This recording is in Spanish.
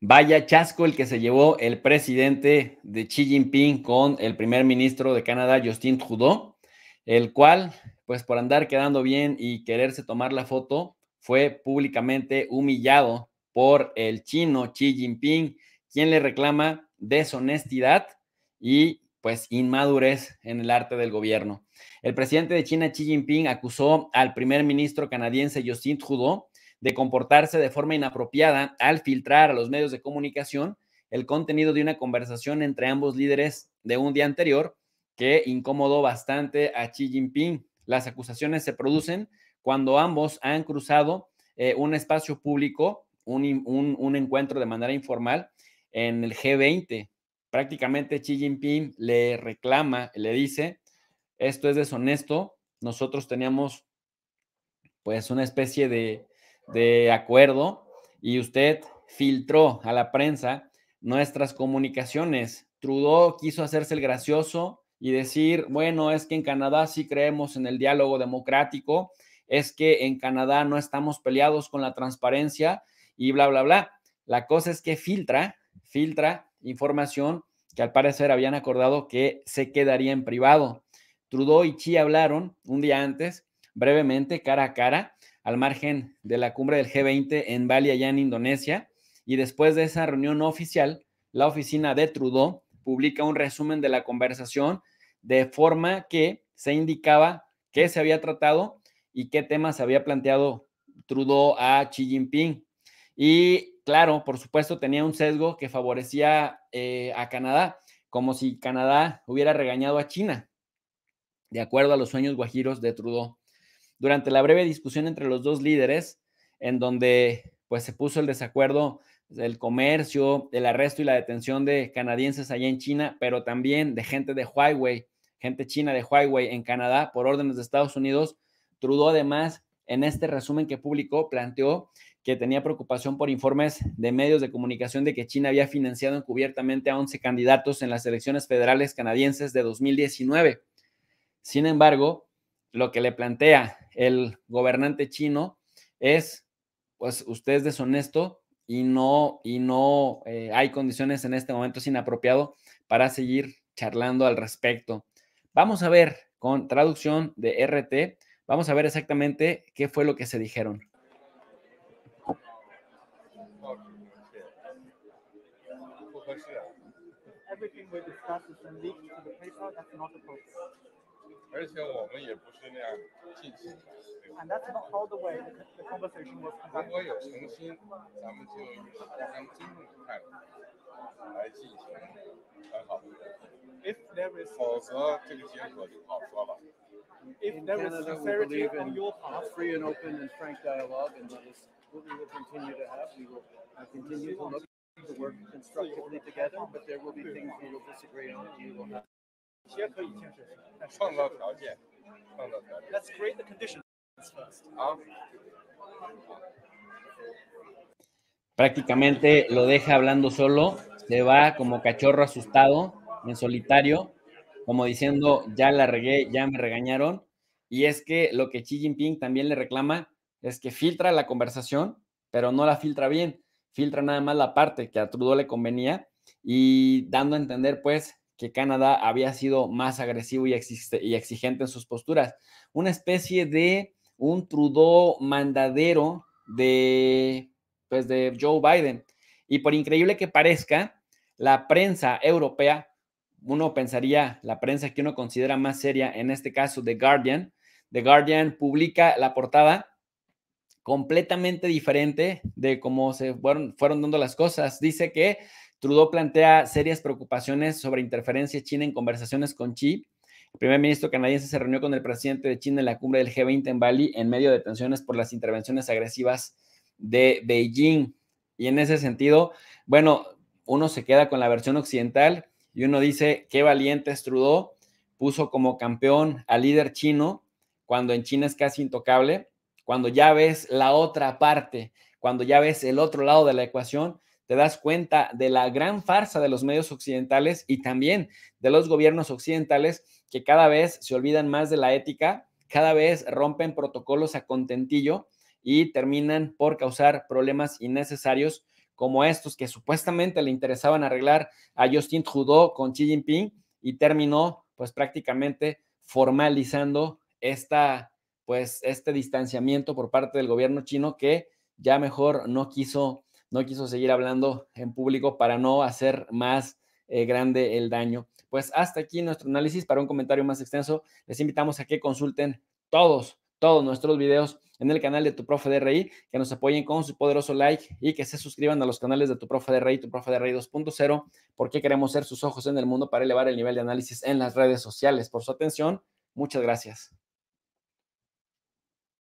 Vaya chasco el que se llevó el presidente de Xi Jinping con el primer ministro de Canadá, Justin Trudeau, el cual, pues por andar quedando bien y quererse tomar la foto, fue públicamente humillado por el chino Xi Jinping, quien le reclama deshonestidad y pues inmadurez en el arte del gobierno. El presidente de China, Xi Jinping, acusó al primer ministro canadiense Justin Trudeau de comportarse de forma inapropiada al filtrar a los medios de comunicación el contenido de una conversación entre ambos líderes de un día anterior que incomodó bastante a Xi Jinping. Las acusaciones se producen cuando ambos han cruzado eh, un espacio público, un, un encuentro de manera informal en el G20. Prácticamente Xi Jinping le reclama, le dice, esto es deshonesto, nosotros teníamos pues una especie de de acuerdo y usted filtró a la prensa nuestras comunicaciones. Trudeau quiso hacerse el gracioso y decir, bueno, es que en Canadá sí creemos en el diálogo democrático, es que en Canadá no estamos peleados con la transparencia y bla, bla, bla. La cosa es que filtra, filtra información que al parecer habían acordado que se quedaría en privado. Trudeau y Chi hablaron un día antes brevemente cara a cara al margen de la cumbre del G20 en Bali, allá en Indonesia. Y después de esa reunión oficial, la oficina de Trudeau publica un resumen de la conversación de forma que se indicaba qué se había tratado y qué temas había planteado Trudeau a Xi Jinping. Y claro, por supuesto, tenía un sesgo que favorecía eh, a Canadá, como si Canadá hubiera regañado a China, de acuerdo a los sueños guajiros de Trudeau durante la breve discusión entre los dos líderes, en donde pues se puso el desacuerdo del comercio, el arresto y la detención de canadienses allá en China, pero también de gente de Huawei, gente china de Huawei en Canadá por órdenes de Estados Unidos. Trudeau además en este resumen que publicó planteó que tenía preocupación por informes de medios de comunicación de que China había financiado encubiertamente a 11 candidatos en las elecciones federales canadienses de 2019. Sin embargo, lo que le plantea el gobernante chino es, pues usted es deshonesto y no, y no eh, hay condiciones en este momento es inapropiado para seguir charlando al respecto. Vamos a ver con traducción de RT, vamos a ver exactamente qué fue lo que se dijeron. 而且我们也不是那样进行的。And that's not how the way the conversation was conducted. 如果有诚心，咱们就互相尊重的态度来进行很好的沟通。否则这个结果就不好说了。If there is sincerity on your part, free and open and frank dialogue, and that is what we will continue to have. We will uh, continue to look to work constructively together, but there will be things we will disagree on, and we will have. prácticamente lo deja hablando solo, se va como cachorro asustado, en solitario, como diciendo, ya la regué, ya me regañaron. Y es que lo que Xi Jinping también le reclama es que filtra la conversación, pero no la filtra bien, filtra nada más la parte que a Trudeau le convenía y dando a entender pues que Canadá había sido más agresivo y, exigente en sus posturas. Una especie de un Trudeau mandadero de, pues de Joe Biden. Y por increíble que parezca, la prensa europea, uno pensaría, la prensa que uno considera más seria, en este caso The Guardian, The Guardian publica la portada completamente diferente de cómo se fueron, fueron dando las cosas. Dice que Trudeau plantea serias preocupaciones sobre interferencia china en conversaciones con Xi. El primer ministro canadiense se reunió con el presidente de China en la cumbre del G20 en Bali en medio de tensiones por las intervenciones agresivas de Beijing. Y en ese sentido, bueno, uno se queda con la versión occidental y uno dice, qué valiente es Trudeau, puso como campeón al líder chino cuando en China es casi intocable cuando ya ves la otra parte, cuando ya ves el otro lado de la ecuación, te das cuenta de la gran farsa de los medios occidentales y también de los gobiernos occidentales que cada vez se olvidan más de la ética, cada vez rompen protocolos a contentillo y terminan por causar problemas innecesarios como estos que supuestamente le interesaban arreglar a Justin Trudeau con Xi Jinping y terminó pues prácticamente formalizando esta pues este distanciamiento por parte del gobierno chino que ya mejor no quiso, no quiso seguir hablando en público para no hacer más eh, grande el daño. Pues hasta aquí nuestro análisis. Para un comentario más extenso, les invitamos a que consulten todos, todos nuestros videos en el canal de Tu Profe de Rey, que nos apoyen con su poderoso like y que se suscriban a los canales de Tu Profe de Rey, Tu Profe de Rey 2.0, porque queremos ser sus ojos en el mundo para elevar el nivel de análisis en las redes sociales. Por su atención, muchas gracias.